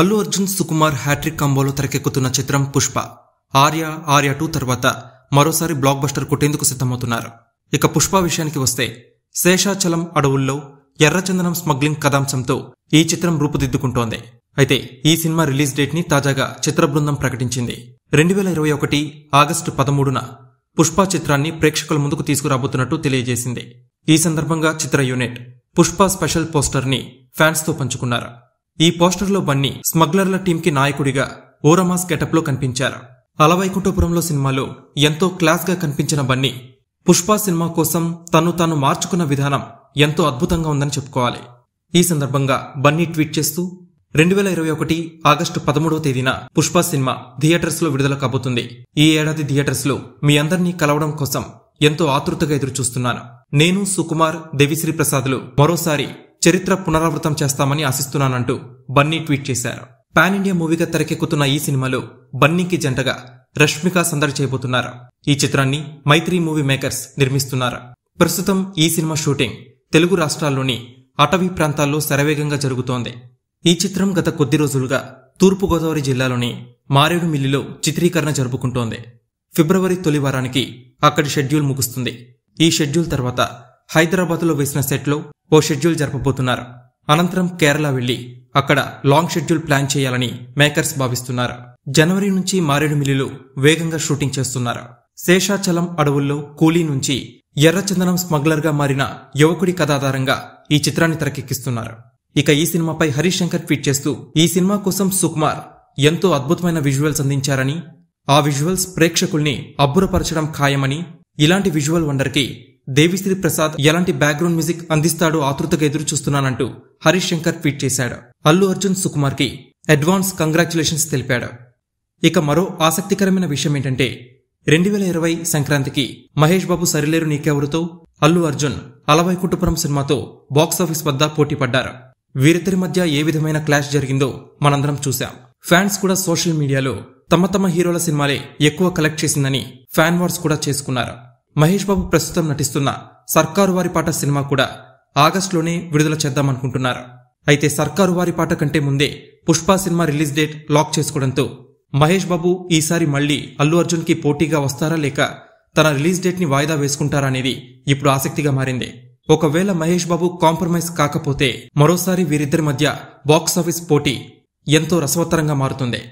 Allu Arjun Sukumar hattrick కంబోలో తెరకెక్కుతున్న చిత్రం పుష్ప ఆర్య ఆర్య టూ తర్వాత మరోసారి బ్లాక్ బస్టర్ కొట్టేందుకు సిద్ధమవుతున్నారు ఇక పుష్ప విషయానికి వస్తే శేషాచలం అడవుల్లో ఎర్రచందనం స్మగ్లింగ్ కథాంశంతో ఈ చిత్రం రూపుదిద్దుకుంటోంది అయితే ఈ సినిమా రిలీజ్ డేట్ ని తాజాగా చిత్ర బృందం ప్రకటించింది రెండు వేల ఇరవై ఒకటి ఆగస్టు పదమూడున పుష్ప చిత్రాన్ని ప్రేక్షకుల ముందుకు తీసుకురాబోతున్నట్టు తెలియజేసింది ఈ సందర్భంగా చిత్ర యూనిట్ పుష్ప స్పెషల్ పోస్టర్ని ఫ్యాన్స్తో పంచుకున్నారు ఈ పోస్టర్లో బన్నీ స్మగ్లర్ల టీంకి నాయకుడిగా ఓరమాస్ గెటప్లో కనిపించారు అలవైకుంఠపురంలో సినిమాలో ఎంతో క్లాస్గా కనిపించిన బన్నీ పుష్ప సినిమా కోసం తను తాను మార్చుకున్న విధానం ఎంతో అద్భుతంగా ఉందని చెప్పుకోవాలి ఈ సందర్భంగా బన్నీ ట్వీట్ చేస్తూ రెండు వేల ఇరవై ఒకటి ఆగస్టు పదమూడవ తేదీన పుష్ప సినిమా థియేటర్స్లో విడుదల కాబోతుంది ఈ ఏడాది థియేటర్స్లో మీ అందరినీ కలవడం కోసం ఎంతో ఆతృతగా ఎదురుచూస్తున్నాను నేను సుకుమార్ దేవిశ్రీ ప్రసాద్లు మరోసారి చరిత్ర పునరావృతం చేస్తామని ఆశిస్తున్నానంటూ బన్నీ ట్వీట్ చేశారు పాన్ ఇండియా మూవీగా తెరకెక్కుతున్న ఈ సినిమాలో బన్నీకి జంటగా రష్మిక సందడి చేయబోతున్నారు ఈ చిత్రాన్ని మైత్రి మూవీ మేకర్స్ నిర్మిస్తున్నారు ప్రస్తుతం ఈ సినిమా షూటింగ్ తెలుగు రాష్ట్రాల్లోని అటవీ ప్రాంతాల్లో శరవేగంగా జరుగుతోంది ఈ చిత్రం గత కొద్ది రోజులుగా తూర్పుగోదావరి జిల్లాలోని మారేడు మిల్లిలో చిత్రీకరణ జరుపుకుంటోంది ఫిబ్రవరి తొలి వారానికి అక్కడి షెడ్యూల్ ముగుస్తుంది ఈ షెడ్యూల్ తర్వాత హైదరాబాద్లో వేసిన సెట్లో ఓ షెడ్యూల్ జరపబోతున్నారు అనంతరం కేరళ వెళ్లి అక్కడ లాంగ్ షెడ్యూల్ ప్లాన్ చేయాలని మేకర్స్ భావిస్తున్నారు జనవరి నుంచి మిల్లులు వేగంగా షూటింగ్ చేస్తున్నారు శేషాచలం అడవుల్లో కూలీ నుంచి ఎర్రచందనం స్మగ్లర్గా మారిన యువకుడి కథాధారంగా ఈ చిత్రాన్ని తెరకెక్కిస్తున్నారు ఇక ఈ సినిమాపై హరీష్ శంకర్ ట్వీట్ చేస్తూ ఈ సినిమా కోసం సుకుమార్ ఎంతో అద్భుతమైన విజువల్స్ అందించారని ఆ విజువల్స్ ప్రేక్షకుల్ని అబ్బురపరచడం ఖాయమని ఇలాంటి విజువల్ వండర్కి దేవిశ్రీ ప్రసాద్ ఎలాంటి బ్యాక్గ్రౌండ్ మ్యూజిక్ అందిస్తాడో ఆతృతగా ఎదురు చూస్తున్నానంటూ హరీష్ శంకర్ ట్వీట్ చేశాడు అల్లు అర్జున్ సుకుమార్ కి అడ్వాన్స్ కంగ్రాచులేషన్స్ తెలిపాడు ఇక మరో ఆసక్తికరమైన విషయం ఏంటంటే రెండు వేల ఇరవై సంక్రాంతికి మహేష్ బాబు సరిలేరు నీకెవరుతో అల్లు అర్జున్ అలవై కుటుంబం సినిమాతో బాక్సాఫీస్ వద్ద పోటీ పడ్డారు వీరిద్దరి మధ్య ఏ విధమైన క్లాష్ జరిగిందో మనందరం చూశాం ఫ్యాన్స్ కూడా సోషల్ మీడియాలో తమ తమ హీరోల సినిమాలే ఎక్కువ కలెక్ట్ చేసిందని ఫ్యాన్ వార్స్ కూడా చేసుకున్నారు మహేష్ బాబు ప్రస్తుతం నటిస్తున్న సర్కారు వారి పాట సినిమా కూడా ఆగస్టులోనే విడుదల చేద్దామనుకుంటున్నారు అయితే సర్కారు వారి పాట కంటే ముందే Pushpa cinema release date lock చేసుకోవడంతో మహేష్ బాబు ఈసారి మళ్లీ అల్లు అర్జున్కి పోటీగా వస్తారా లేక తన రిలీజ్ డేట్ని వాయిదా వేసుకుంటారా అనేది ఇప్పుడు ఆసక్తిగా మారింది ఒకవేళ మహేష్ బాబు కాంప్రమైజ్ కాకపోతే మరోసారి వీరిద్దరి మధ్య బాక్సాఫీస్ పోటీ ఎంతో రసవత్తరంగా మారుతుంది